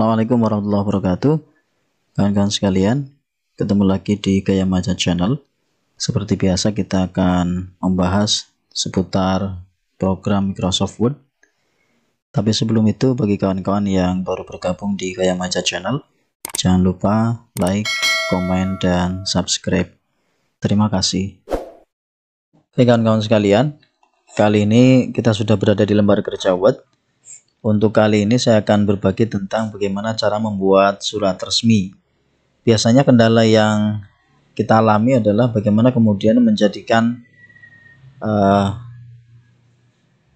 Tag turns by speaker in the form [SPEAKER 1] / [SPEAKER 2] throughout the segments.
[SPEAKER 1] Assalamualaikum warahmatullahi wabarakatuh Kawan-kawan sekalian Ketemu lagi di Gaya Maja Channel Seperti biasa kita akan membahas seputar program Microsoft Word Tapi sebelum itu bagi kawan-kawan yang baru bergabung di Gaya Maja Channel Jangan lupa like, komen, dan subscribe Terima kasih Oke kawan-kawan sekalian Kali ini kita sudah berada di lembar kerja Word untuk kali ini saya akan berbagi tentang bagaimana cara membuat surat resmi. Biasanya kendala yang kita alami adalah bagaimana kemudian menjadikan uh,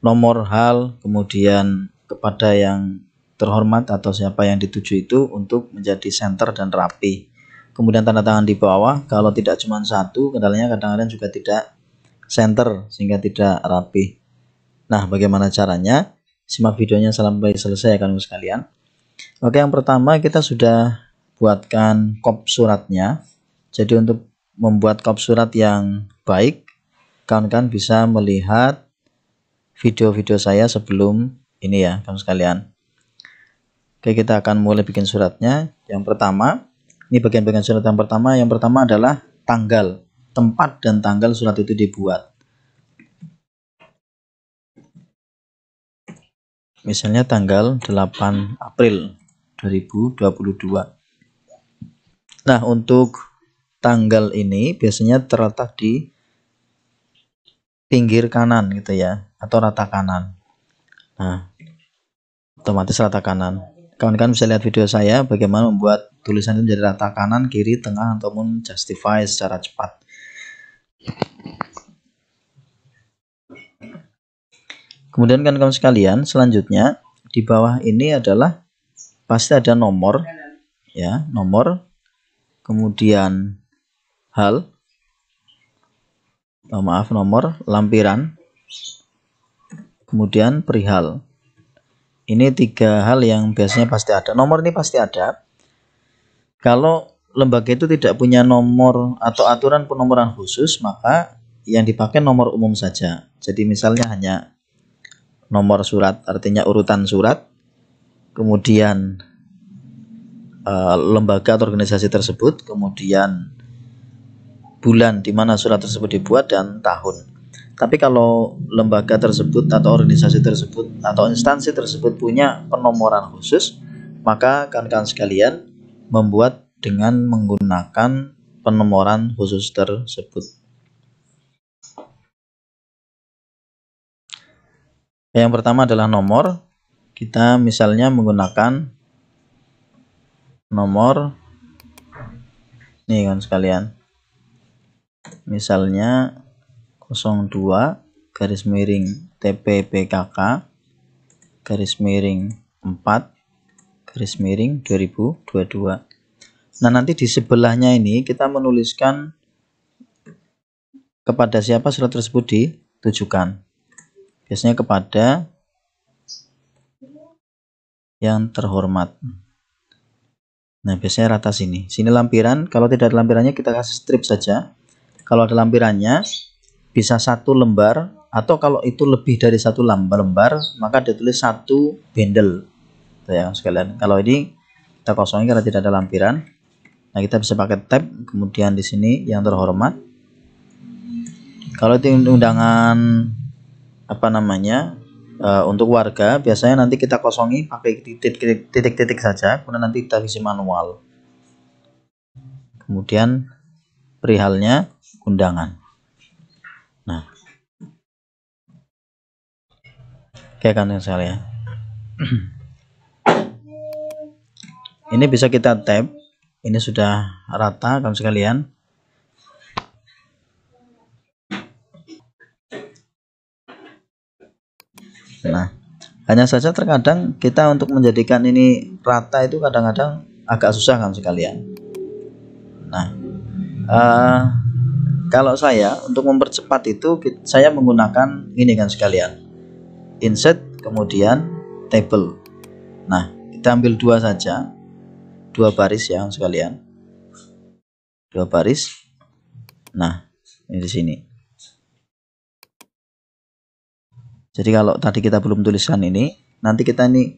[SPEAKER 1] nomor hal kemudian kepada yang terhormat atau siapa yang dituju itu untuk menjadi center dan rapi. Kemudian tanda tangan di bawah, kalau tidak cuma satu, kendalanya kadang-kadang juga tidak center sehingga tidak rapi. Nah, bagaimana caranya? simak videonya sampai selesai ya kawan sekalian oke yang pertama kita sudah buatkan kop suratnya jadi untuk membuat kop surat yang baik kawan-kawan bisa melihat video-video saya sebelum ini ya kawan sekalian oke kita akan mulai bikin suratnya yang pertama ini bagian-bagian surat yang pertama yang pertama adalah tanggal tempat dan tanggal surat itu dibuat misalnya tanggal 8 April 2022 nah untuk tanggal ini biasanya terletak di pinggir kanan gitu ya atau rata kanan nah otomatis rata kanan kawan-kawan bisa lihat video saya bagaimana membuat tulisan itu menjadi rata kanan kiri tengah ataupun justify secara cepat Kemudian kan kamu sekalian, selanjutnya di bawah ini adalah pasti ada nomor ya, nomor kemudian hal oh, maaf nomor lampiran kemudian perihal ini tiga hal yang biasanya pasti ada nomor ini pasti ada kalau lembaga itu tidak punya nomor atau aturan penomoran khusus maka yang dipakai nomor umum saja jadi misalnya hanya nomor surat artinya urutan surat kemudian uh, lembaga atau organisasi tersebut kemudian bulan di mana surat tersebut dibuat dan tahun tapi kalau lembaga tersebut atau organisasi tersebut atau instansi tersebut punya penomoran khusus maka kan-kan sekalian membuat dengan menggunakan penomoran khusus tersebut Yang pertama adalah nomor. Kita misalnya menggunakan nomor nih kan sekalian. Misalnya 02 garis miring TPPKK garis miring 4 garis miring 2022. Nah, nanti di sebelahnya ini kita menuliskan kepada siapa surat tersebut ditujukan biasanya kepada yang terhormat. Nah, biasanya rata sini. Sini lampiran, kalau tidak ada lampirannya kita kasih strip saja. Kalau ada lampirannya, bisa satu lembar, atau kalau itu lebih dari satu lembar, maka ditulis satu bendel. Tuh ya, sekalian. Kalau ini kita kosongin karena tidak ada lampiran. Nah, kita bisa pakai tab, kemudian di sini yang terhormat. Kalau itu undangan apa namanya uh, untuk warga biasanya nanti kita kosongi pakai titik-titik saja kemudian nanti kita isi manual kemudian perihalnya undangan nah oke kan yang saya ini bisa kita tab ini sudah rata kan sekalian Hanya saja terkadang kita untuk menjadikan ini rata itu kadang-kadang agak susah kan sekalian. Nah, uh, kalau saya untuk mempercepat itu saya menggunakan ini kan sekalian. Insert kemudian table. Nah, kita ambil dua saja. Dua baris ya sekalian. Dua baris. Nah, ini di sini. Jadi kalau tadi kita belum tuliskan ini, nanti kita ini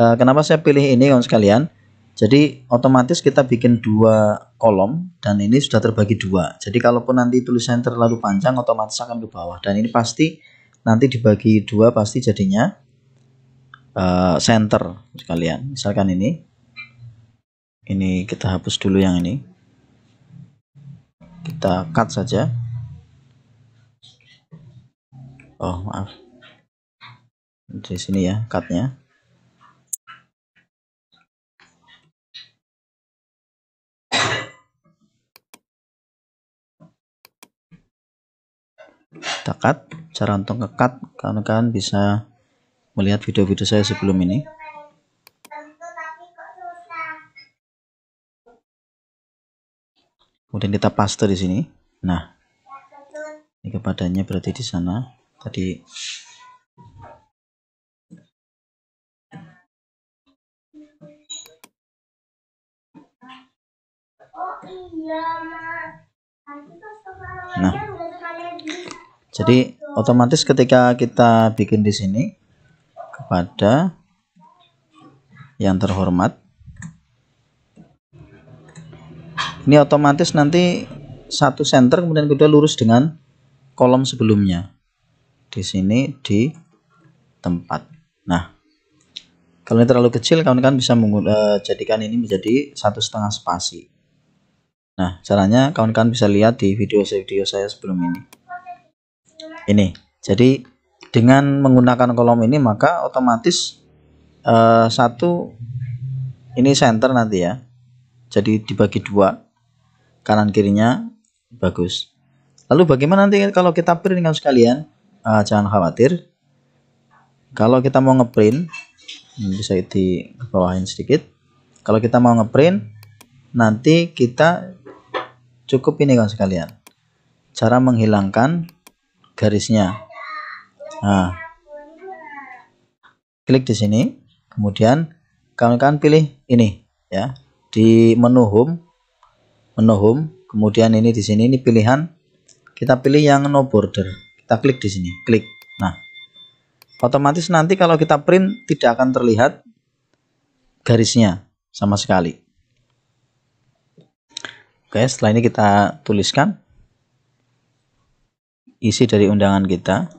[SPEAKER 1] uh, kenapa saya pilih ini kawan sekalian? Jadi otomatis kita bikin dua kolom dan ini sudah terbagi dua. Jadi kalaupun nanti tulisan terlalu panjang otomatis akan ke bawah dan ini pasti nanti dibagi dua pasti jadinya uh, center sekalian. Misalkan ini, ini kita hapus dulu yang ini, kita cut saja. Oh maaf di sini ya cutnya kita cut cara untuk ngecut karena kalian bisa melihat video-video saya sebelum ini kemudian kita paste di sini nah ini kepadanya berarti di sana tadi Iya, nah, nah. Kan jadi otomatis ketika kita bikin di sini kepada yang terhormat, ini otomatis nanti satu center kemudian kita lurus dengan kolom sebelumnya. Di sini di tempat. Nah, kalau ini terlalu kecil, kawan-kawan bisa eh, jadikan ini menjadi satu setengah spasi. Nah, caranya kawan-kawan bisa lihat di video-video saya sebelum ini. Ini. Jadi dengan menggunakan kolom ini maka otomatis eh, satu ini center nanti ya. Jadi dibagi dua kanan kirinya bagus. Lalu bagaimana nanti kalau kita print dengan sekalian? Eh, jangan khawatir. Kalau kita mau ngeprint hmm, bisa di bawahin sedikit. Kalau kita mau ngeprint nanti kita cukup ini kan sekalian cara menghilangkan garisnya nah klik di sini kemudian kalian pilih ini ya di menu home menu home kemudian ini di sini ini pilihan kita pilih yang no border kita klik di sini klik nah otomatis nanti kalau kita print tidak akan terlihat garisnya sama sekali Oke, setelah ini kita tuliskan isi dari undangan kita.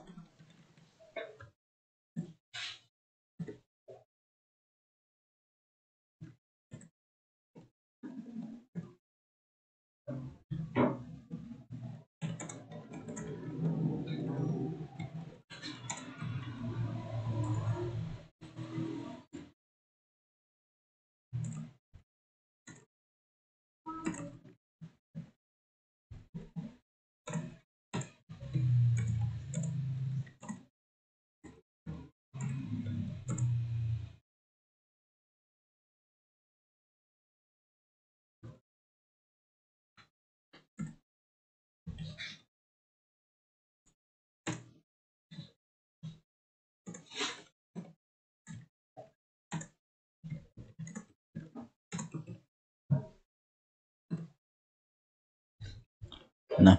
[SPEAKER 1] Nah,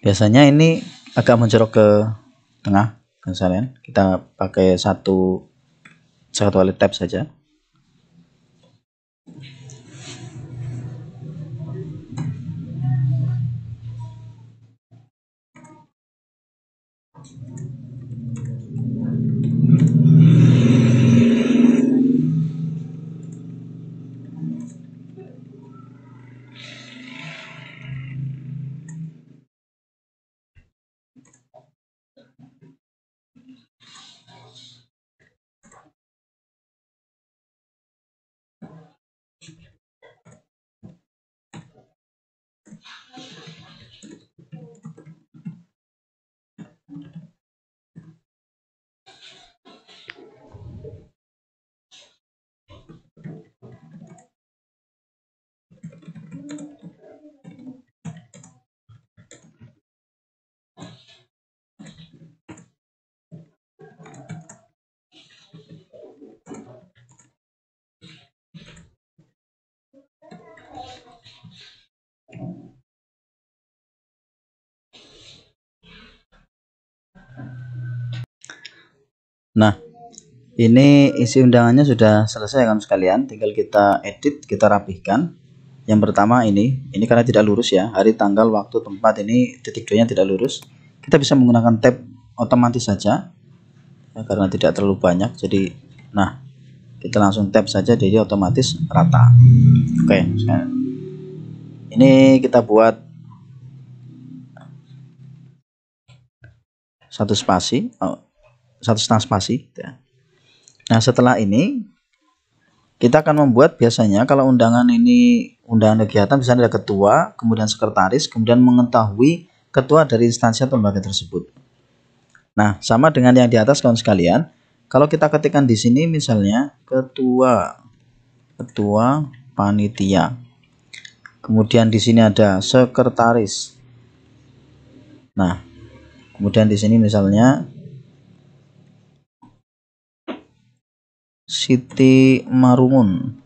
[SPEAKER 1] biasanya ini agak mencerok ke tengah, kalian. Kita pakai satu satu alit tab saja. Nah, ini isi undangannya sudah selesai kan sekalian, tinggal kita edit, kita rapihkan. Yang pertama ini, ini karena tidak lurus ya, hari, tanggal, waktu, tempat ini titik doanya tidak lurus. Kita bisa menggunakan tab otomatis saja, ya, karena tidak terlalu banyak. Jadi, nah, kita langsung tab saja, jadi otomatis rata. Oke, okay, ini kita buat satu spasi. Oh, satu setengah spasi gitu ya. nah setelah ini kita akan membuat biasanya kalau undangan ini undangan kegiatan bisa ada ketua kemudian sekretaris kemudian mengetahui ketua dari instansi atau lembaga tersebut nah sama dengan yang di atas kawan sekalian kalau kita ketikkan di sini misalnya ketua ketua panitia kemudian di sini ada sekretaris nah kemudian di sini misalnya Siti Marungun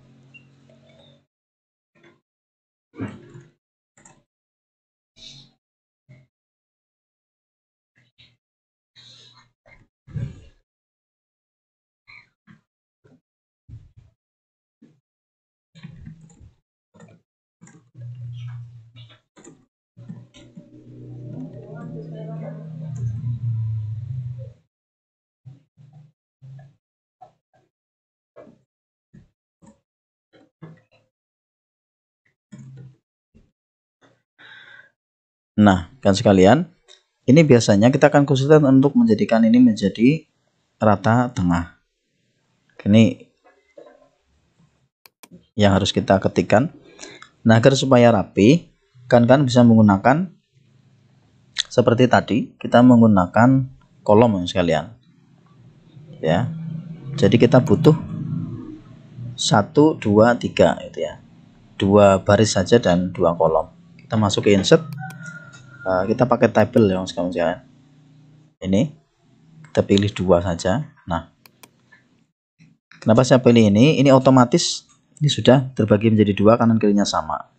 [SPEAKER 1] Nah, kan sekalian, ini biasanya kita akan kesulitan untuk menjadikan ini menjadi rata tengah. Ini yang harus kita ketikkan. Nah, agar supaya rapi, kan kan bisa menggunakan seperti tadi, kita menggunakan kolom sekalian. Ya. Jadi kita butuh 1 2 3 itu ya. Dua baris saja dan dua kolom. Kita masuk ke insert Eh, kita pakai table ya kamu kawan ya. ini kita pilih dua saja nah kenapa saya pilih ini ini otomatis ini sudah terbagi menjadi dua kanan kirinya sama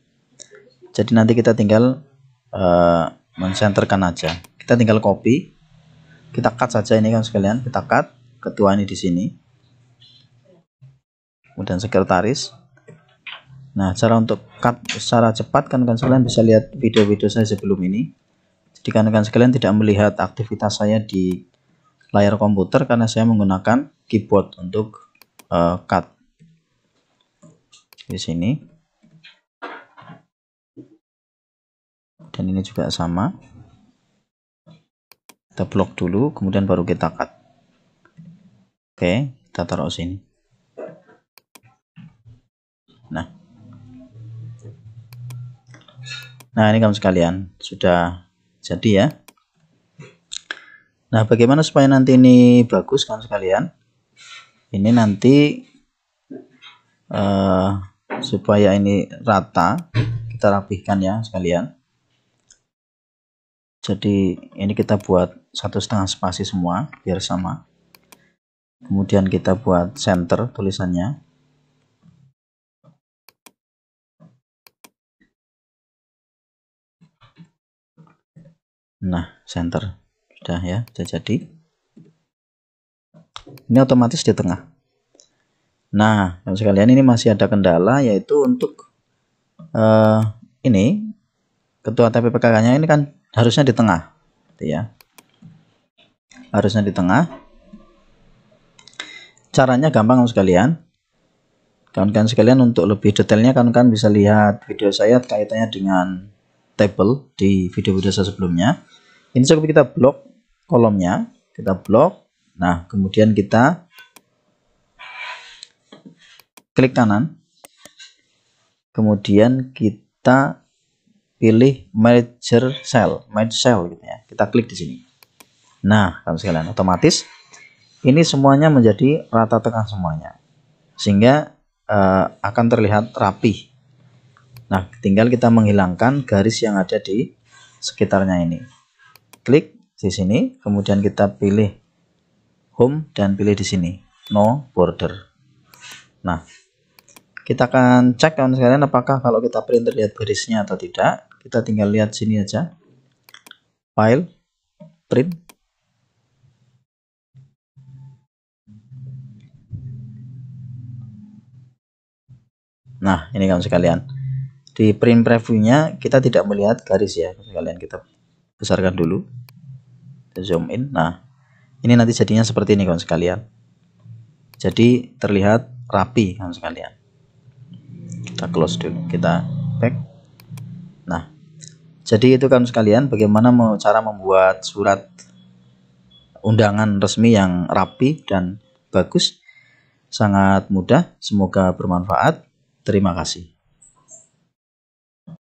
[SPEAKER 1] jadi nanti kita tinggal uh, eh, mencenterkan aja kita tinggal copy kita cut saja ini kan sekalian kita cut ketua ini di sini kemudian sekretaris Nah, cara untuk cut secara cepat kan kan sekalian bisa lihat video-video saya sebelum ini. Jadi kan kan sekalian tidak melihat aktivitas saya di layar komputer karena saya menggunakan keyboard untuk uh, cut di sini. Dan ini juga sama. Kita blok dulu, kemudian baru kita cut. Oke, kita taruh sini. Nah, Nah, ini kamu sekalian sudah jadi ya. Nah, bagaimana supaya nanti ini bagus kamu sekalian? Ini nanti uh, supaya ini rata, kita rapihkan ya sekalian. Jadi ini kita buat satu setengah spasi semua biar sama. Kemudian kita buat center tulisannya nah center sudah ya sudah jadi ini otomatis di tengah nah sekalian ini masih ada kendala yaitu untuk uh, ini ketua tppkk nya ini kan harusnya di tengah gitu ya harusnya di tengah caranya gampang sekalian kawan-kawan sekalian untuk lebih detailnya kawan-kawan bisa lihat video saya kaitannya dengan table di video-video saya sebelumnya. Ini cukup kita blok kolomnya, kita blok. Nah, kemudian kita klik kanan. Kemudian kita pilih merger cell, merge cell gitu ya. Kita klik di sini. Nah, kamu sekalian otomatis ini semuanya menjadi rata tengah semuanya. Sehingga uh, akan terlihat rapih Nah, tinggal kita menghilangkan garis yang ada di sekitarnya ini. Klik di sini, kemudian kita pilih home dan pilih di sini no border. Nah, kita akan cek kawan sekalian apakah kalau kita print terlihat garisnya atau tidak. Kita tinggal lihat sini aja. File, print. Nah, ini kawan sekalian di print previewnya kita tidak melihat garis ya kalian kita besarkan dulu zoom in nah ini nanti jadinya seperti ini kawan sekalian jadi terlihat rapi kawan sekalian kita close dulu kita back nah jadi itu kawan sekalian bagaimana cara membuat surat undangan resmi yang rapi dan bagus sangat mudah semoga bermanfaat terima kasih